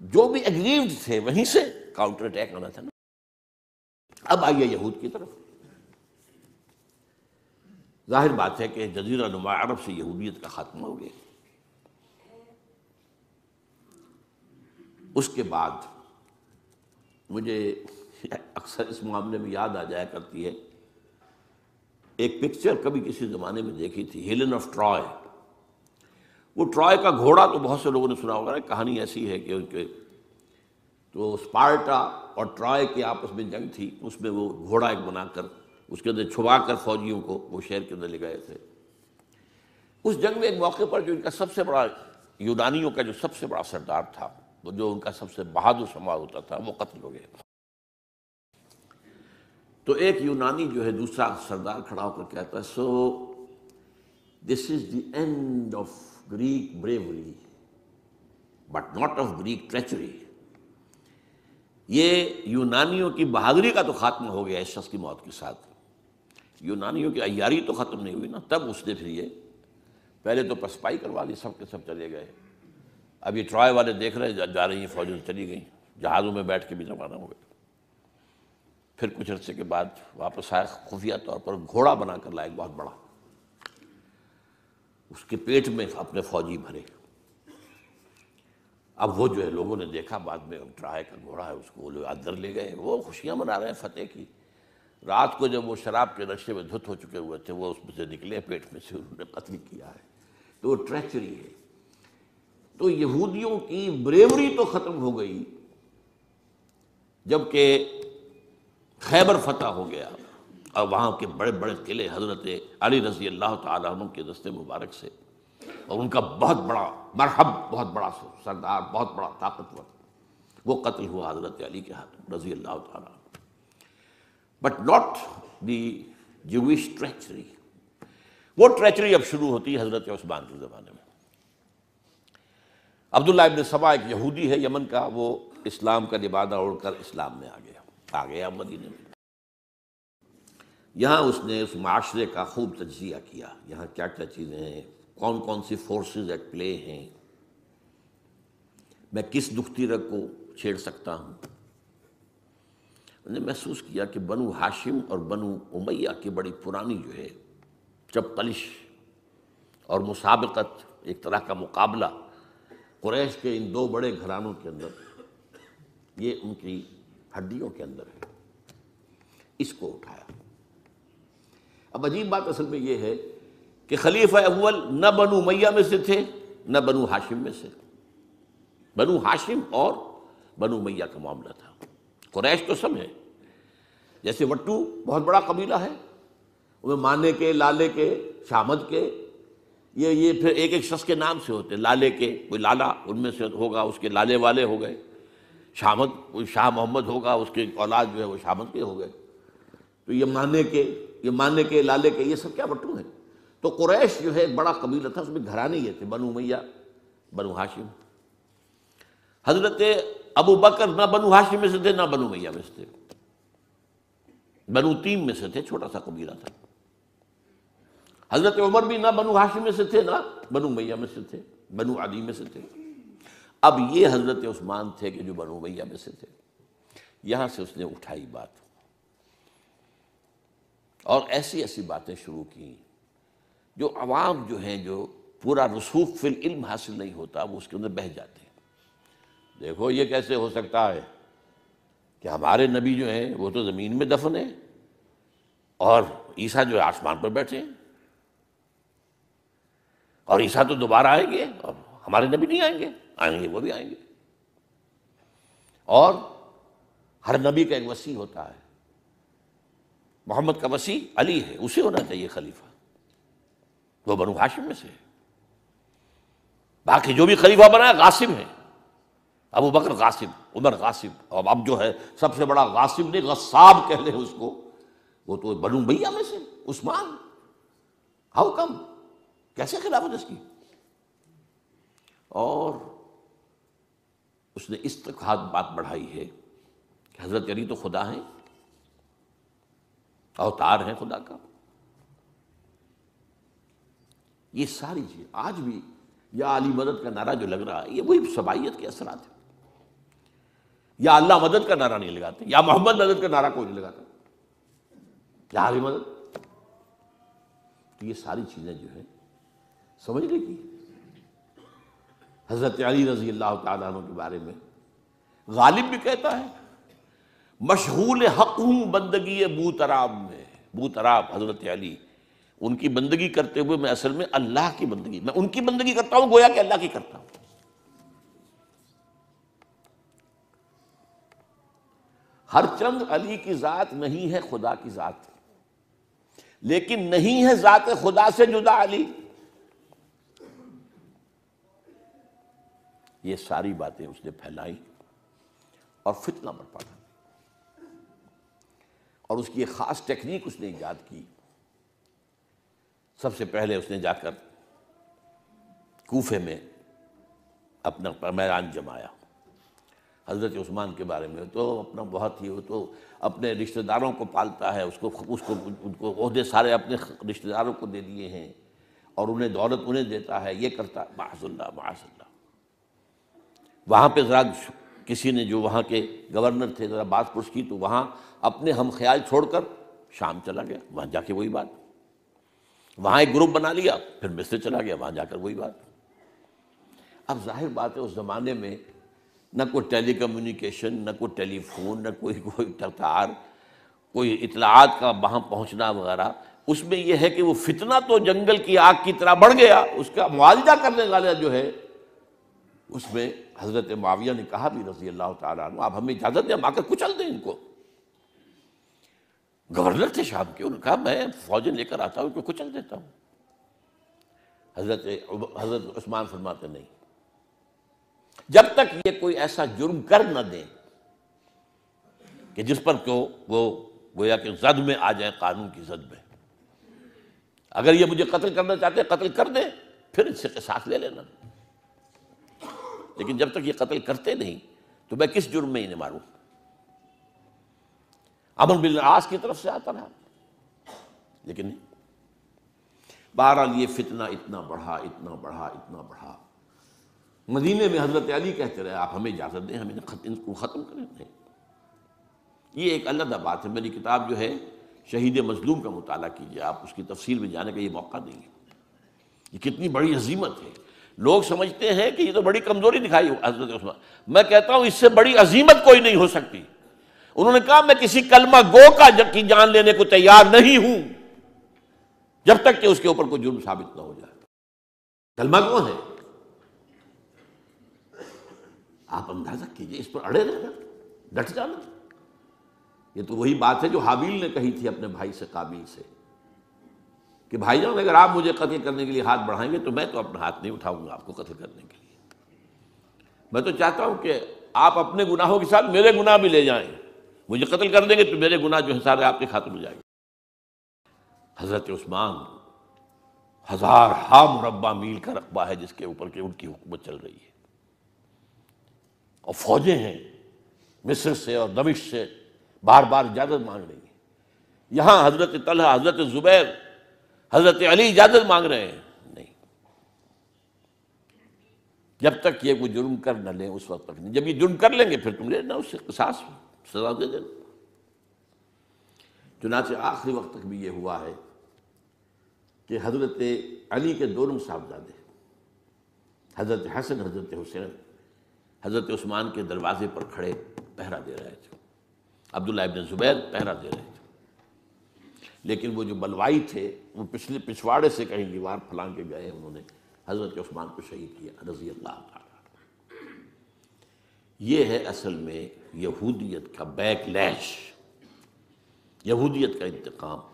जो भी अग्रीव थे वहीं से काउंटर अटैक आना था ना अब आइए यहूद की तरफ जाहिर बात है कि जजीरा नुमा अरब से यहूदियत का खात्मा हो गया उसके बाद मुझे अक्सर इस मामले में याद आ जाया करती है एक पिक्चर कभी किसी ज़माने में देखी थी हिलन ऑफ ट्रॉय वो ट्रॉय का घोड़ा तो बहुत से लोगों ने सुना होगा कहानी ऐसी है कि उनके तो स्पार्टा और ट्रॉय की आपस में जंग थी उसमें वो घोड़ा एक बनाकर उसके अंदर छुपा कर फौजियों को वो शहर के अंदर ले गए थे उस जंग में एक मौके पर जो इनका सबसे बड़ा यूनानियों का जो सबसे बड़ा सरदार था वो जो उनका सबसे बहादुर समाज होता था वो कत्ल हो गया तो एक यूनानी जो है दूसरा सरदार खड़ा होकर कहता है so this is the end of Greek bravery, but not of Greek treachery. ये यूनानियों की बहादुरी का तो खात्मा हो गया शख्स की मौत के साथ यूनानियों की अयारी तो ख़त्म नहीं हुई ना तब उसने फिर ये पहले तो पसपाई करवा दी सब के सब चले गए अब ये ट्रॉय वाले देख रहे जा, जा रही हैं फौजें चली गई जहाज़ों में बैठ के भी जमाना हो गया फिर कुछ अरसे के बाद वापस आया खुफिया तौर पर घोड़ा बनाकर लाए बहुत बड़ा उसके पेट में अपने फौजी भरे अब वो जो है लोगों ने देखा बाद में ट्राय का घोड़ा है उसको वो लोग अंदर ले गए वो खुशियाँ मना रहे हैं फतेह की रात को जब वो शराब के नशे में धुत हो चुके हुए थे वो उसमें से निकले पेट में से उन्होंने कत्ल किया है तो वो ट्रैचरी है तो यहूदियों की ब्रेवरी तो ख़त्म हो गई जबकि खैबर फतह हो गया और वहाँ के बड़े बड़े किले हजरत अली रजी अल्लाह तुम के दस्ते मुबारक से और उनका बहुत बड़ा मरहब बहुत बड़ा सरदार बहुत बड़ा ताकतवर वो कत्ल हुआ हजरत अली के हाथ रजी अल्लाह तट बट नॉट दी जूश ट्रेचरी वो ट्रेचरी अब शुरू होती है हजरत उस्मान के ज़माने में अब्दुल्ला इबन सबा एक यहूदी है यमन का वो इस्लाम का लिबादा ओढ़कर इस्लाम में आ गया आ गया मदीने में यहाँ उसने उस माशरे का खूब तजिया किया यहाँ क्या क्या चीज़ें हैं कौन कौन सी फोर्स एट प्ले हैं मैं किस दुखतीरक को छेड़ सकता हूँ उन्हें महसूस किया कि बनु हाशिम और बनु उमैया की बड़ी पुरानी जो है चपकलिश और मुसाबकत एक तरह का मुकाबला कुरैश के इन दो बड़े घरानों के अंदर ये उनकी हड्डियों के अंदर है इसको उठाया अब अजीब बात असल में यह है कि खलीफा अव्वल न बनु मैया में से थे न बनु हाशिम में से बनु हाशिम और बनु मैया का मामला था कुरैश तो सब है जैसे वट्टू बहुत बड़ा कबीला है उन्हें माने के लाले के शामद के ये ये फिर एक एक शख्स के नाम से होते लाले के कोई लाला उनमें से होगा उसके लाले वाले हो गए शामद कोई शाह मोहम्मद होगा उसके औलाद जो है वो शामद के हो गए तो ये माने के ये माने के लाले के ये सब क्या बटू हैं तो कुरैश जो है बड़ा कबीला था उसमें घराने ये थे बनु मैया बनु हाशिम हजरत अबू बकर ना बनु हाशिम में से थे ना बनु मैया में से थे बनु तीम में से थे छोटा सा कबीला था हजरत उमर भी ना बनु हाशिम में से थे ना बनु मैया में से थे बनु आदि में से थे अब ये हजरत उस्मान थे कि जो बनु मैया में से थे यहां से उसने उठाई बात और ऐसी ऐसी बातें शुरू की जो आवाम जो है जो पूरा रसूख फिल इल्म हासिल नहीं होता वो उसके अंदर बह जाते हैं देखो ये कैसे हो सकता है कि हमारे नबी जो हैं वो तो ज़मीन में दफन है और ईसा जो है आसमान पर बैठे हैं और ईसा तो दोबारा आएंगे और हमारे नबी नहीं आएंगे आएंगे वो भी आएंगे और हर नबी का एक वसी होता है मोहम्मद का मसीह अली है उसे होना चाहिए खलीफा वो बनु हाशिम में से है बाकी जो भी खलीफा बना है गासिम है अबू बकर गासिम उमर गासिम अब अब जो है सबसे बड़ा गासिम ने गसाब कह लें उसको वो तो बनु भैया में से उस्मान हाउ कम कैसे खिलाफत उसकी और उसने इस तक हाथ बात बढ़ाई है कि हजरत अली तो खुदा हैं अवतार है खुदा का ये सारी चीज आज भी या अली मदद का नारा जो लग रहा है ये वही सबाइत के असर आते या अल्लाह मदद का नारा नहीं लगाते या मोहम्मद मदद का नारा कोई नहीं लगाता या अली मदद तो ये सारी चीज़ें जो है ले की हज़रत अली रजी अल्लाह तुम के बारे में गालिब भी कहता है मशहूल हक हूँ बंदगी बूतराब में बूतराब हजरत अली उनकी बंदगी करते हुए मैं असल में अल्लाह की बंदगी मैं उनकी बंदगी करता हूँ गोया कि अल्लाह की करता हूँ हर चंद अली की ज़ात नहीं है खुदा की ज़ात लेकिन नहीं है ज़ात खुदा से जुदा अली ये सारी बातें उसने फैलाई और फितना बरपा था और उसकी एक ख़ास टेक्निक उसने ईजाद की सबसे पहले उसने जाकर कोफे में अपना पैमारान जमाया हज़रत उस्मान के बारे में तो अपना बहुत ही वो तो अपने रिश्तेदारों को पालता है उसको उसको उनको उहदे सारे अपने रिश्तेदारों को दे दिए हैं और उन्हें दौलत उन्हें देता है ये करता है माजल्ला माजल्ला वहाँ पे ज़रा किसी ने जो वहाँ के गवर्नर थे ज़रा बात पुछ की तो वहाँ अपने हम ख्याल छोड़कर शाम चला गया वहाँ जाके वही बात वहाँ एक ग्रुप बना लिया फिर मिस्र चला गया वहाँ जाकर वही बात अब जाहिर बात है उस ज़माने में न कोई टेली कम्युनिकेशन न कोई टेलीफोन न कोई कोई तार कोई इतलात का वहाँ पहुँचना वगैरह उसमें यह है कि वो फितना तो जंगल की आग की तरह बढ़ गया उसका मुआवजा करने वाला जो है उसमें हज़रत माविया ने कहा भी रजी अल्लाह तुम आप हमें इजाज़त दें हम आकर कुचल दें इनको गवर्नर थे शाम के उन्होंने कहा मैं फौजें लेकर आता हूँ इनको कुचल देता हूँ हज़रत हज़रत उस्मान फरमाते नहीं जब तक ये कोई ऐसा जुर्म कर न दे कि जिस पर क्यों वो गोया कि जद में आ जाए कानून की जद में अगर ये मुझे कत्ल करना चाहते कत्ल कर दे फिर इससे साथ ले लेना लेकिन जब तक ये कत्ल करते नहीं तो मैं किस जुर्म में इन्हें मारू अमर बिल आस की तरफ से आता रहा लेकिन नहीं बहरहाल ये फितना इतना बढ़ा इतना बढ़ा इतना बढ़ा मदीने में हजरत अली कहते रहे आप हमें इजाज़त दें हमें इनको ख़त्म करें नहीं ये एक अलग बात है मेरी किताब जो है शहीद मजलूम का मुताला कीजिए आप उसकी तफसील में जाने का ये मौका देंगे ये कितनी बड़ी हजीमत है लोग समझते हैं कि ये तो बड़ी कमज़ोरी दिखाई हजरत उस्मान मैं कहता हूं इससे बड़ी अजीमत कोई नहीं हो सकती उन्होंने कहा मैं किसी कलमा गो का की जान लेने को तैयार नहीं हूं जब तक कि उसके ऊपर कोई जुर्म साबित ना हो जाए कलमा गो है आप अंदाजा कीजिए इस पर अड़े रहना डट जाना ये तो वही बात है जो हाबील ने कही थी अपने भाई से काबिल से कि भाईजान अगर आप मुझे कत्ल करने के लिए हाथ बढ़ाएंगे तो मैं तो अपना हाथ नहीं उठाऊंगा आपको कत्ल करने के लिए मैं तो चाहता हूं कि आप अपने गुनाहों के साथ मेरे गुनाह भी ले जाएं मुझे कत्ल कर देंगे तो मेरे गुनाह जो है सारे आपके खाते में जाएंगे हज़रत उस्मान हज़ार हा मुरबा मील का रकबा है जिसके ऊपर के उनकी हुकूमत चल रही है और फौजें हैं मिस्र से और दमिश से बार बार इजाज़त मांग रही है यहां हज़रत तलहा हज़रत ज़ुबैर हजरत अली इजाजत मांग रहे हैं नहीं जब तक ये कोई जुर्म कर न ले उस वक्त तक नहीं जब ये जुर्म कर लेंगे फिर तुम लेना उससे सास सजा दे देना चुनाचे आखिरी वक्त तक भी ये हुआ है कि हजरत अली के दोनों साहबजादे हजरत हसन हजरत हुसैन हजरत उस्मान के दरवाजे पर खड़े पहरा दे रहे थे अब्दुल्ला इबन जुबैर पहरा दे रहे थे लेकिन वो जो बलवाई थे वो पिछले पिछवाड़े से कहीं दीवार फलां के गए उन्होंने हज़रत उस्मान को शहीद किया रजी अल्लाह ये है असल में यहूदियत का बैकलैश यहूदियत का इंतकाम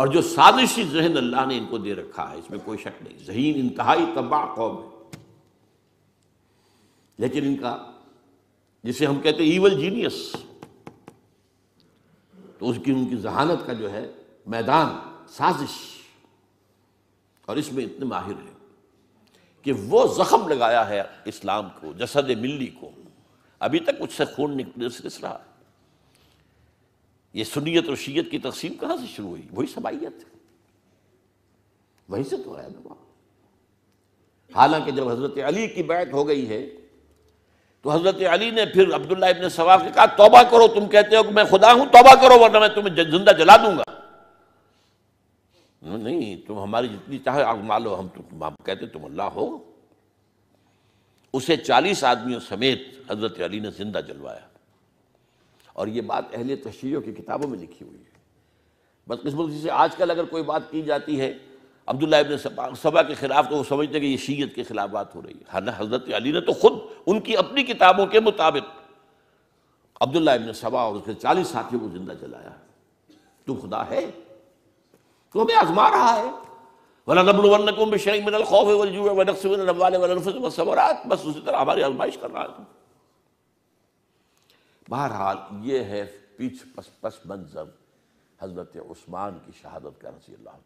और जो साजिशी जहन अल्लाह ने इनको दे रखा है इसमें कोई शक नहीं जहीन इंतहाई तबाह कौम है लेकिन इनका जिसे हम कहते हैं ईवल जीनियस तो उसकी उनकी जहानत का जो है मैदान साजिश और इसमें इतने माहिर है कि वो जख्म लगाया है इस्लाम को जसद मिल्ली को अभी तक उससे खून निकल सिलसिला रहा है ये सुनीत और शीयत की तकसीम कहां से शुरू हुई वही सबाइत है वहीं से तो आया ना हालांकि जब हज़रत अली की बैठ हो गई है तो हज़रत अली ने फिर अब्दुल्ला इबन सवा के कहा तोबा करो तुम कहते हो कि मैं खुदा हूं तोबा करो वरना मैं तुम्हें जिंदा जला दूंगा नहीं तुम हमारी जितनी चाहे मान लो हम तुम आप कहते तुम अल्लाह हो उसे चालीस आदमियों समेत हज़रत अली ने जिंदा जलवाया और ये बात अहले तशरीों की किताबों में लिखी हुई है बदकस्मती से आजकल अगर कोई बात की जाती है अब्दुल्ला इबन सबा, के ख़िलाफ़ तो वो समझते हैं कि ये शीयत के ख़िलाफ़ बात हो रही है हालांकि हज़रत अली ने तो ख़ुद उनकी अपनी किताबों के मुताबिक अब्दुल्ला इबन सबा और उसके चालीस साथियों को ज़िंदा चलाया तू खुदा है तू हमें आजमा रहा है बस उसी तरह हमारी आजमाइश कर रहा है बहरहाल ये है पीछ पस पस मंजर हज़रत उस्मान की शहादत का रसी अल्लाह